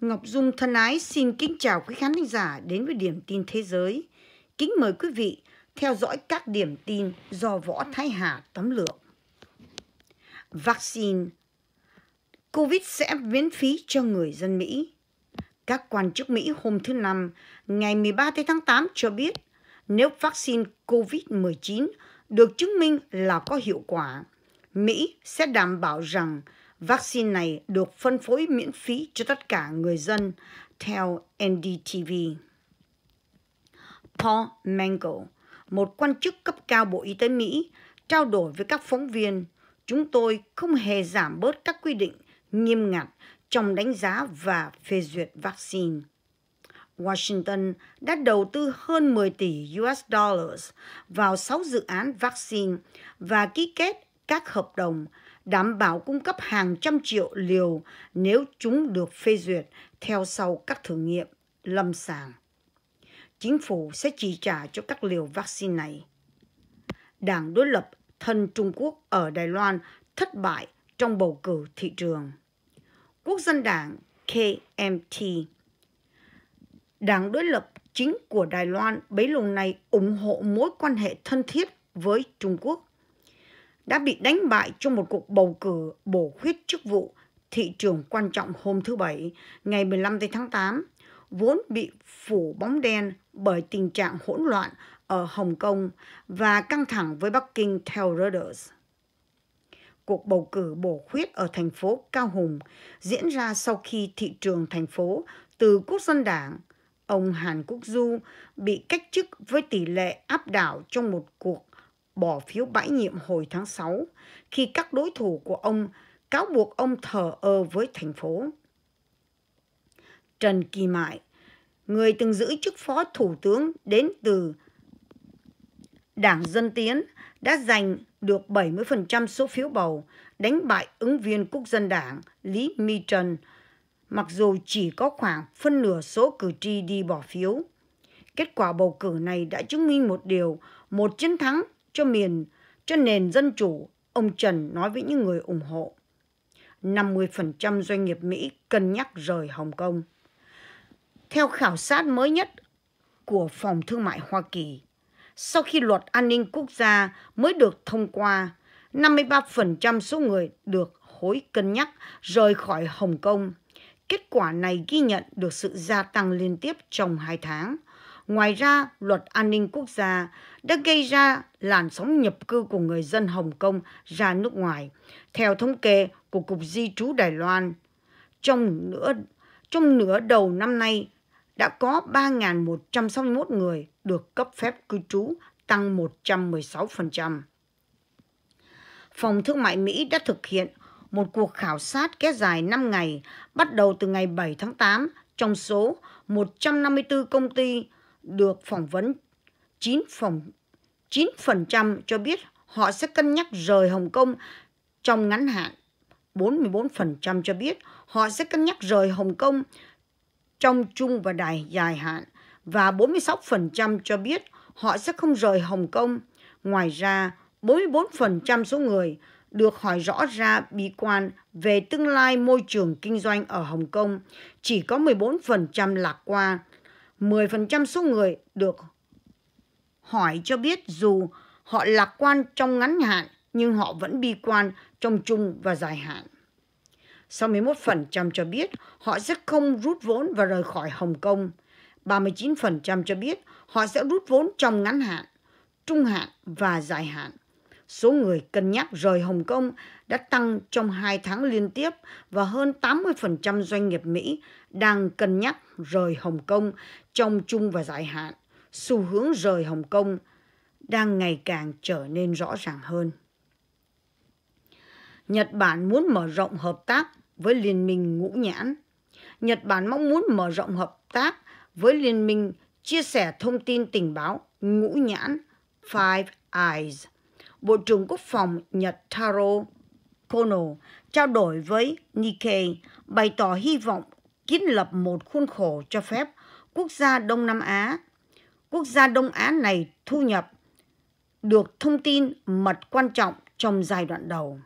Ngọc Dung thân ái xin kính chào quý khán giả đến với điểm tin thế giới. Kính mời quý vị theo dõi các điểm tin do Võ Thái Hà tấm lượng. Vaccine Covid sẽ miễn phí cho người dân Mỹ. Các quan chức Mỹ hôm thứ Năm, ngày 13 tháng 8 cho biết nếu vaccine COVID-19 được chứng minh là có hiệu quả, Mỹ sẽ đảm bảo rằng Vaccine này được phân phối miễn phí cho tất cả người dân theo NDTV. Paul Mangle, một quan chức cấp cao Bộ Y tế Mỹ, trao đổi với các phóng viên, chúng tôi không hề giảm bớt các quy định nghiêm ngặt trong đánh giá và phê duyệt vaccine. Washington đã đầu tư hơn 10 tỷ US dollars vào 6 dự án vaccine và ký kết các hợp đồng đảm bảo cung cấp hàng trăm triệu liều nếu chúng được phê duyệt theo sau các thử nghiệm lâm sàng. Chính phủ sẽ chi trả cho các liều vaccine này. Đảng đối lập thân Trung Quốc ở Đài Loan thất bại trong bầu cử thị trường. Quốc dân đảng KMT Đảng đối lập chính của Đài Loan bấy lâu nay ủng hộ mối quan hệ thân thiết với Trung Quốc đã bị đánh bại trong một cuộc bầu cử bổ khuyết chức vụ thị trường quan trọng hôm thứ Bảy, ngày 15 tháng 8, vốn bị phủ bóng đen bởi tình trạng hỗn loạn ở Hồng Kông và căng thẳng với Bắc Kinh theo Reuters. Cuộc bầu cử bổ khuyết ở thành phố Cao Hùng diễn ra sau khi thị trường thành phố từ quốc dân đảng, ông Hàn Quốc Du bị cách chức với tỷ lệ áp đảo trong một cuộc bỏ phiếu bãi nhiệm hồi tháng 6 khi các đối thủ của ông cáo buộc ông thờ ơ với thành phố. Trần Kỳ Mại, người từng giữ chức phó thủ tướng đến từ Đảng Dân Tiến, đã giành được 70% số phiếu bầu, đánh bại ứng viên quốc dân đảng Lý Mi Trần, mặc dù chỉ có khoảng phân nửa số cử tri đi bỏ phiếu. Kết quả bầu cử này đã chứng minh một điều, một chiến thắng cho miền, cho nền dân chủ, ông Trần nói với những người ủng hộ. 50% doanh nghiệp Mỹ cân nhắc rời Hồng Kông. Theo khảo sát mới nhất của Phòng Thương mại Hoa Kỳ, sau khi luật an ninh quốc gia mới được thông qua, 53% số người được hối cân nhắc rời khỏi Hồng Kông. Kết quả này ghi nhận được sự gia tăng liên tiếp trong hai tháng – Ngoài ra, luật an ninh quốc gia đã gây ra làn sóng nhập cư của người dân Hồng Kông ra nước ngoài. Theo thống kê của Cục Di trú Đài Loan, trong nửa, trong nửa đầu năm nay đã có 3.161 người được cấp phép cư trú, tăng 116%. Phòng Thương mại Mỹ đã thực hiện một cuộc khảo sát kéo dài 5 ngày, bắt đầu từ ngày 7 tháng 8 trong số 154 công ty được phỏng vấn 9 phòng 9% cho biết họ sẽ cân nhắc rời Hồng Kông trong ngắn hạn. 44% cho biết họ sẽ cân nhắc rời Hồng Kông trong trung và đài dài hạn và 46% cho biết họ sẽ không rời Hồng Kông. Ngoài ra, 44% số người được hỏi rõ ra bi quan về tương lai môi trường kinh doanh ở Hồng Kông, chỉ có 14% lạc quan 10% số người được hỏi cho biết dù họ lạc quan trong ngắn hạn nhưng họ vẫn bi quan trong trung và dài hạn. 61% cho biết họ sẽ không rút vốn và rời khỏi Hồng Kông. 39% cho biết họ sẽ rút vốn trong ngắn hạn, trung hạn và dài hạn. Số người cân nhắc rời Hồng Kông đã tăng trong hai tháng liên tiếp và hơn 80% doanh nghiệp Mỹ đang cân nhắc rời Hồng Kông trong chung và dài hạn. Xu hướng rời Hồng Kông đang ngày càng trở nên rõ ràng hơn. Nhật Bản muốn mở rộng hợp tác với Liên minh Ngũ Nhãn. Nhật Bản mong muốn mở rộng hợp tác với Liên minh chia sẻ thông tin tình báo Ngũ Nhãn Five Eyes – Bộ trưởng Quốc phòng Nhật Taro Kono trao đổi với Nikkei bày tỏ hy vọng kiến lập một khuôn khổ cho phép quốc gia Đông Nam Á. Quốc gia Đông Á này thu nhập được thông tin mật quan trọng trong giai đoạn đầu.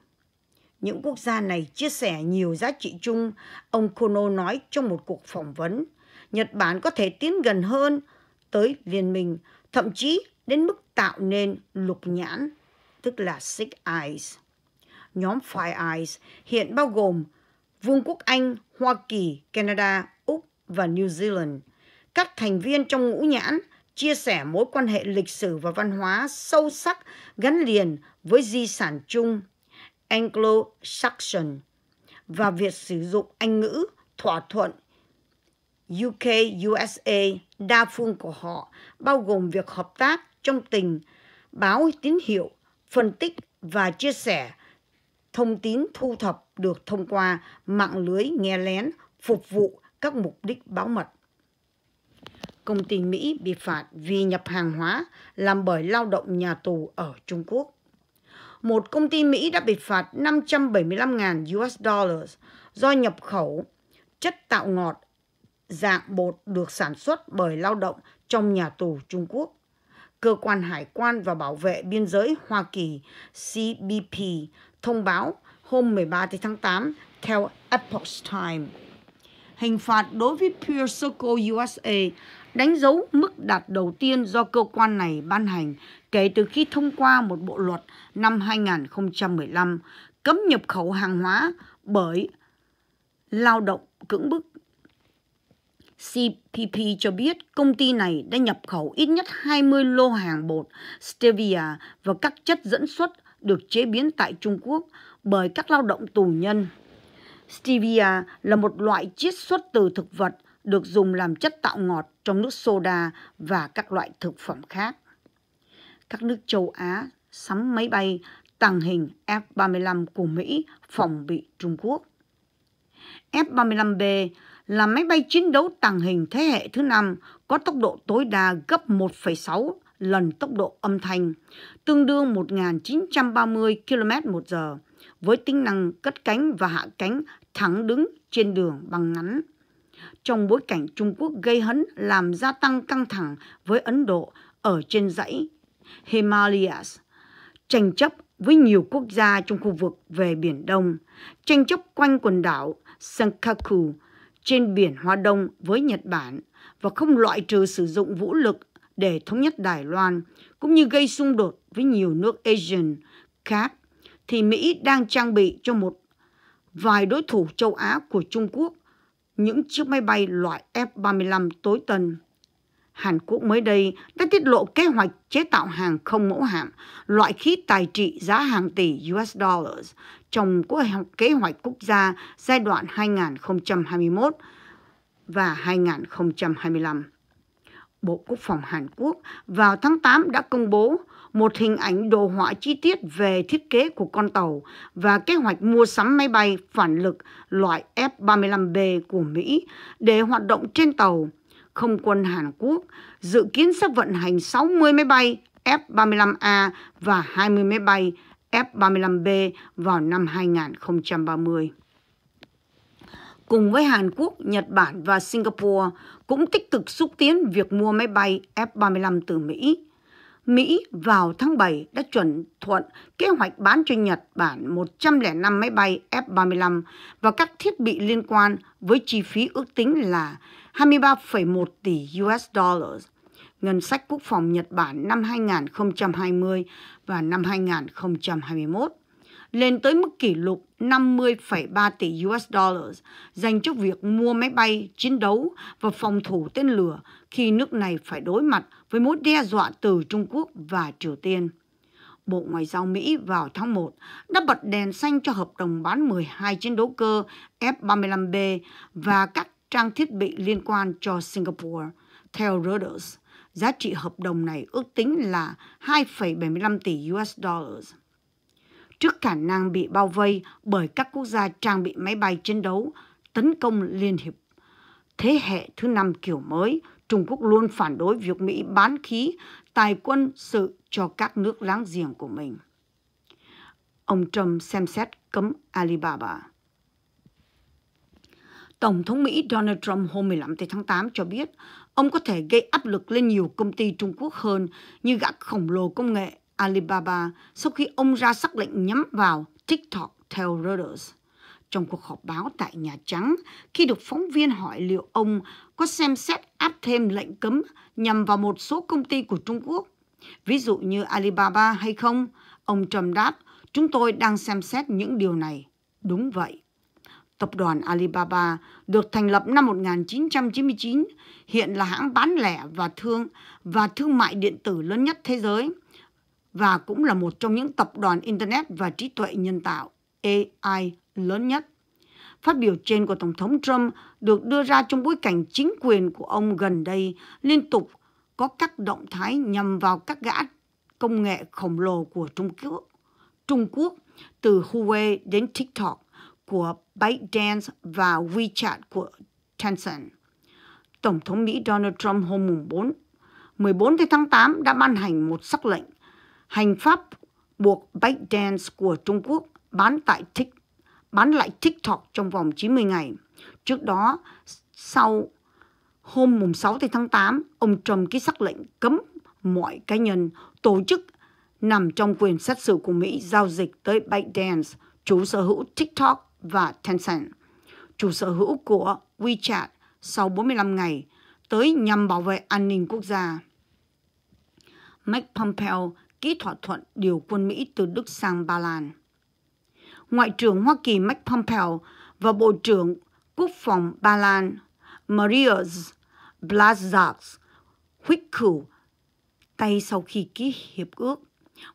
Những quốc gia này chia sẻ nhiều giá trị chung, ông Kono nói trong một cuộc phỏng vấn. Nhật Bản có thể tiến gần hơn tới liên minh, thậm chí đến mức tạo nên lục nhãn tức là Six Eyes. Nhóm Five Eyes hiện bao gồm Vương quốc Anh, Hoa Kỳ, Canada, Úc và New Zealand. Các thành viên trong ngũ nhãn chia sẻ mối quan hệ lịch sử và văn hóa sâu sắc gắn liền với di sản chung Anglo-Saxon và việc sử dụng Anh ngữ thỏa thuận UK-USA đa phương của họ bao gồm việc hợp tác trong tình báo tín hiệu phân tích và chia sẻ thông tin thu thập được thông qua mạng lưới nghe lén phục vụ các mục đích bảo mật. Công ty Mỹ bị phạt vì nhập hàng hóa làm bởi lao động nhà tù ở Trung Quốc. Một công ty Mỹ đã bị phạt 575.000 US dollars do nhập khẩu chất tạo ngọt dạng bột được sản xuất bởi lao động trong nhà tù Trung Quốc. Cơ quan Hải quan và Bảo vệ Biên giới Hoa Kỳ CBP thông báo hôm 13 tháng 8 theo Epoch Times. Hình phạt đối với Pure Circle USA đánh dấu mức đạt đầu tiên do cơ quan này ban hành kể từ khi thông qua một bộ luật năm 2015 cấm nhập khẩu hàng hóa bởi lao động cưỡng bức CPP cho biết công ty này đã nhập khẩu ít nhất 20 lô hàng bột stevia và các chất dẫn xuất được chế biến tại Trung Quốc bởi các lao động tù nhân. Stevia là một loại chiết xuất từ thực vật được dùng làm chất tạo ngọt trong nước soda và các loại thực phẩm khác. Các nước châu Á sắm máy bay tàng hình F-35 của Mỹ phòng bị Trung Quốc. F-35B là máy bay chiến đấu tàng hình thế hệ thứ năm có tốc độ tối đa gấp 1,6 lần tốc độ âm thanh, tương đương 1.930 km một giờ, với tính năng cất cánh và hạ cánh thẳng đứng trên đường bằng ngắn. Trong bối cảnh Trung Quốc gây hấn làm gia tăng căng thẳng với Ấn Độ ở trên dãy Himalayas, tranh chấp với nhiều quốc gia trong khu vực về Biển Đông, tranh chấp quanh quần đảo Senkaku trên biển Hoa Đông với Nhật Bản và không loại trừ sử dụng vũ lực để thống nhất Đài Loan, cũng như gây xung đột với nhiều nước Asian khác, thì Mỹ đang trang bị cho một vài đối thủ châu Á của Trung Quốc những chiếc máy bay loại F-35 tối tân. Hàn Quốc mới đây đã tiết lộ kế hoạch chế tạo hàng không mẫu hạm, loại khí tài trị giá hàng tỷ US dollars trong kế hoạch quốc gia giai đoạn 2021 và 2025. Bộ Quốc phòng Hàn Quốc vào tháng 8 đã công bố một hình ảnh đồ họa chi tiết về thiết kế của con tàu và kế hoạch mua sắm máy bay phản lực loại F-35B của Mỹ để hoạt động trên tàu không quân Hàn Quốc dự kiến sẽ vận hành 60 máy bay F-35A và 20 máy bay F-35B vào năm 2030. Cùng với Hàn Quốc, Nhật Bản và Singapore cũng tích cực xúc tiến việc mua máy bay F-35 từ Mỹ. Mỹ vào tháng 7 đã chuẩn thuận kế hoạch bán cho Nhật Bản 105 máy bay F-35 và các thiết bị liên quan với chi phí ước tính là 23,1 tỷ US dollars ngân sách quốc phòng Nhật Bản năm 2020 và năm 2021 lên tới mức kỷ lục 50,3 tỷ US dollars dành cho việc mua máy bay, chiến đấu và phòng thủ tên lửa khi nước này phải đối mặt với mối đe dọa từ Trung Quốc và Triều Tiên. Bộ Ngoại giao Mỹ vào tháng 1 đã bật đèn xanh cho hợp đồng bán 12 chiến đấu cơ F-35B và các trang thiết bị liên quan cho Singapore. Theo Reuters, giá trị hợp đồng này ước tính là 2,75 tỷ USD. Trước khả năng bị bao vây bởi các quốc gia trang bị máy bay chiến đấu tấn công liên hiệp thế hệ thứ năm kiểu mới, Trung Quốc luôn phản đối việc Mỹ bán khí, tài quân sự cho các nước láng giềng của mình. Ông Trump xem xét cấm Alibaba. Tổng thống Mỹ Donald Trump hôm 15 tháng 8 cho biết ông có thể gây áp lực lên nhiều công ty Trung Quốc hơn như gã khổng lồ công nghệ Alibaba sau khi ông ra sắc lệnh nhắm vào TikTok theo Reuters. Trong cuộc họp báo tại Nhà Trắng, khi được phóng viên hỏi liệu ông có xem xét áp thêm lệnh cấm nhằm vào một số công ty của Trung Quốc, ví dụ như Alibaba hay không, ông Trump đáp, chúng tôi đang xem xét những điều này. Đúng vậy, Tập đoàn Alibaba được thành lập năm 1999, hiện là hãng bán lẻ và thương và thương mại điện tử lớn nhất thế giới và cũng là một trong những tập đoàn internet và trí tuệ nhân tạo AI lớn nhất. Phát biểu trên của Tổng thống Trump được đưa ra trong bối cảnh chính quyền của ông gần đây liên tục có các động thái nhằm vào các gã công nghệ khổng lồ của Trung Quốc, Trung Quốc từ Huawei đến TikTok của ByteDance và WeChat của Tencent. Tổng thống Mỹ Donald Trump hôm mùng 4, 14 tháng 8 đã ban hành một sắc lệnh hành pháp buộc ByteDance của Trung Quốc bán tại Tik bán lại TikTok trong vòng 90 ngày. Trước đó, sau hôm mùng 6 tháng 8, ông Trump ký sắc lệnh cấm mọi cá nhân, tổ chức nằm trong quyền xét xử của Mỹ giao dịch tới ByteDance, chủ sở hữu TikTok và Tencent, chủ sở hữu của WeChat sau 45 ngày tới nhằm bảo vệ an ninh quốc gia. Mike Pompeo ký thỏa thuận điều quân Mỹ từ Đức sang Ba Lan. Ngoại trưởng Hoa Kỳ Mike Pompeo và Bộ trưởng Quốc phòng Ba Lan Mariusz Blaszak huyết cửu tay sau khi ký hiệp ước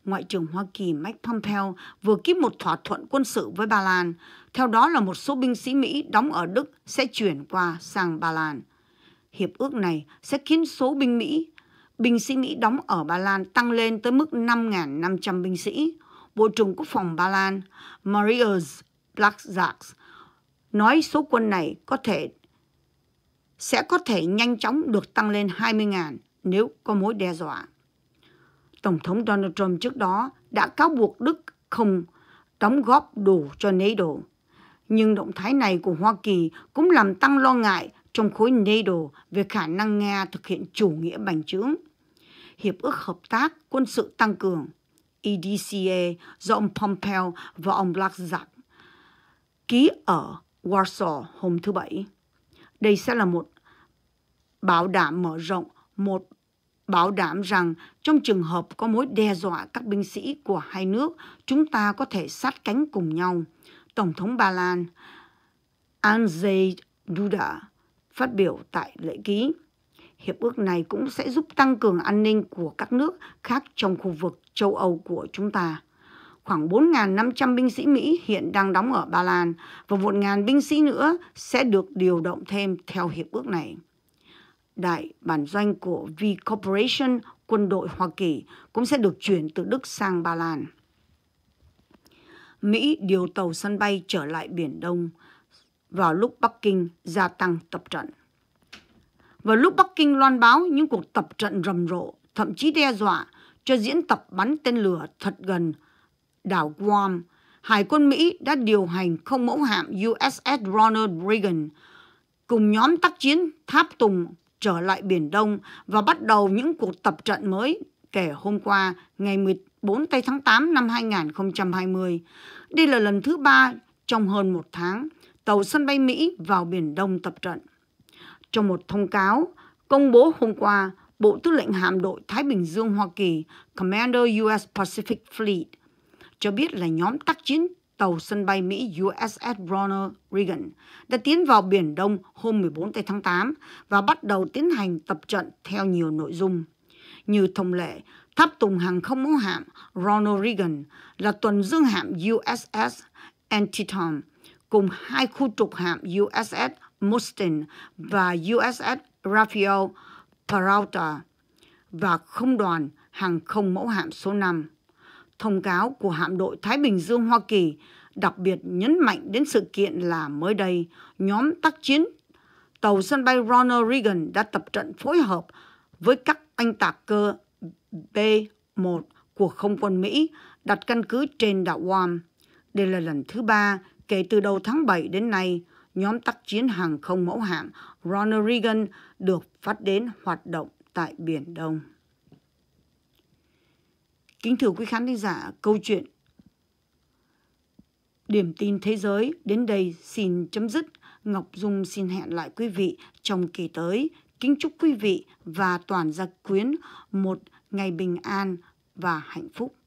Ngoại trưởng Hoa Kỳ Mike Pompeo vừa ký một thỏa thuận quân sự với Ba Lan, theo đó là một số binh sĩ Mỹ đóng ở Đức sẽ chuyển qua sang Ba Lan. Hiệp ước này sẽ khiến số binh Mỹ, binh sĩ Mỹ đóng ở Ba Lan tăng lên tới mức 5.500 binh sĩ. Bộ trưởng Quốc phòng Ba Lan Marius Blackjack nói số quân này có thể sẽ có thể nhanh chóng được tăng lên 20.000 nếu có mối đe dọa. Tổng thống Donald Trump trước đó đã cáo buộc Đức không đóng góp đủ cho NATO. Nhưng động thái này của Hoa Kỳ cũng làm tăng lo ngại trong khối NATO về khả năng Nga thực hiện chủ nghĩa bành trướng. Hiệp ước Hợp tác Quân sự Tăng cường EDCA do ông Pompeo và ông Blackjack ký ở Warsaw hôm thứ Bảy. Đây sẽ là một bảo đảm mở rộng một bảo đảm rằng trong trường hợp có mối đe dọa các binh sĩ của hai nước, chúng ta có thể sát cánh cùng nhau. Tổng thống Ba Lan Andrzej Duda phát biểu tại lễ ký. Hiệp ước này cũng sẽ giúp tăng cường an ninh của các nước khác trong khu vực châu Âu của chúng ta. Khoảng 4.500 binh sĩ Mỹ hiện đang đóng ở Ba Lan và 1.000 binh sĩ nữa sẽ được điều động thêm theo hiệp ước này đại bản doanh của V Corporation, quân đội Hoa Kỳ, cũng sẽ được chuyển từ Đức sang Ba Lan. Mỹ điều tàu sân bay trở lại Biển Đông vào lúc Bắc Kinh gia tăng tập trận. Vào lúc Bắc Kinh loan báo những cuộc tập trận rầm rộ, thậm chí đe dọa cho diễn tập bắn tên lửa thật gần đảo Guam, Hải quân Mỹ đã điều hành không mẫu hạm USS Ronald Reagan cùng nhóm tác chiến tháp tùng trở lại Biển Đông và bắt đầu những cuộc tập trận mới kể hôm qua ngày 14 tây tháng 8 năm 2020. Đây là lần thứ ba trong hơn một tháng tàu sân bay Mỹ vào Biển Đông tập trận. Trong một thông cáo công bố hôm qua, Bộ Tư lệnh Hạm đội Thái Bình Dương Hoa Kỳ Commander us Pacific Fleet cho biết là nhóm tác chiến tàu sân bay Mỹ USS Ronald Reagan đã tiến vào Biển Đông hôm 14 tháng 8 và bắt đầu tiến hành tập trận theo nhiều nội dung. Như thông lệ, tháp tùng hàng không mẫu hạm Ronald Reagan là tuần dương hạm USS Antietam cùng hai khu trục hạm USS Mustin và USS Rafael Peralta và không đoàn hàng không mẫu hạm số 5. Thông cáo của hạm đội Thái Bình Dương Hoa Kỳ đặc biệt nhấn mạnh đến sự kiện là mới đây, nhóm tác chiến tàu sân bay Ronald Reagan đã tập trận phối hợp với các anh tạc cơ B-1 của không quân Mỹ đặt căn cứ trên đảo Guam. Đây là lần thứ ba kể từ đầu tháng 7 đến nay, nhóm tác chiến hàng không mẫu hạm Ronald Reagan được phát đến hoạt động tại Biển Đông. Kính thưa quý khán thính giả, câu chuyện Điểm tin thế giới đến đây xin chấm dứt. Ngọc Dung xin hẹn lại quý vị trong kỳ tới. Kính chúc quý vị và toàn gia quyến một ngày bình an và hạnh phúc.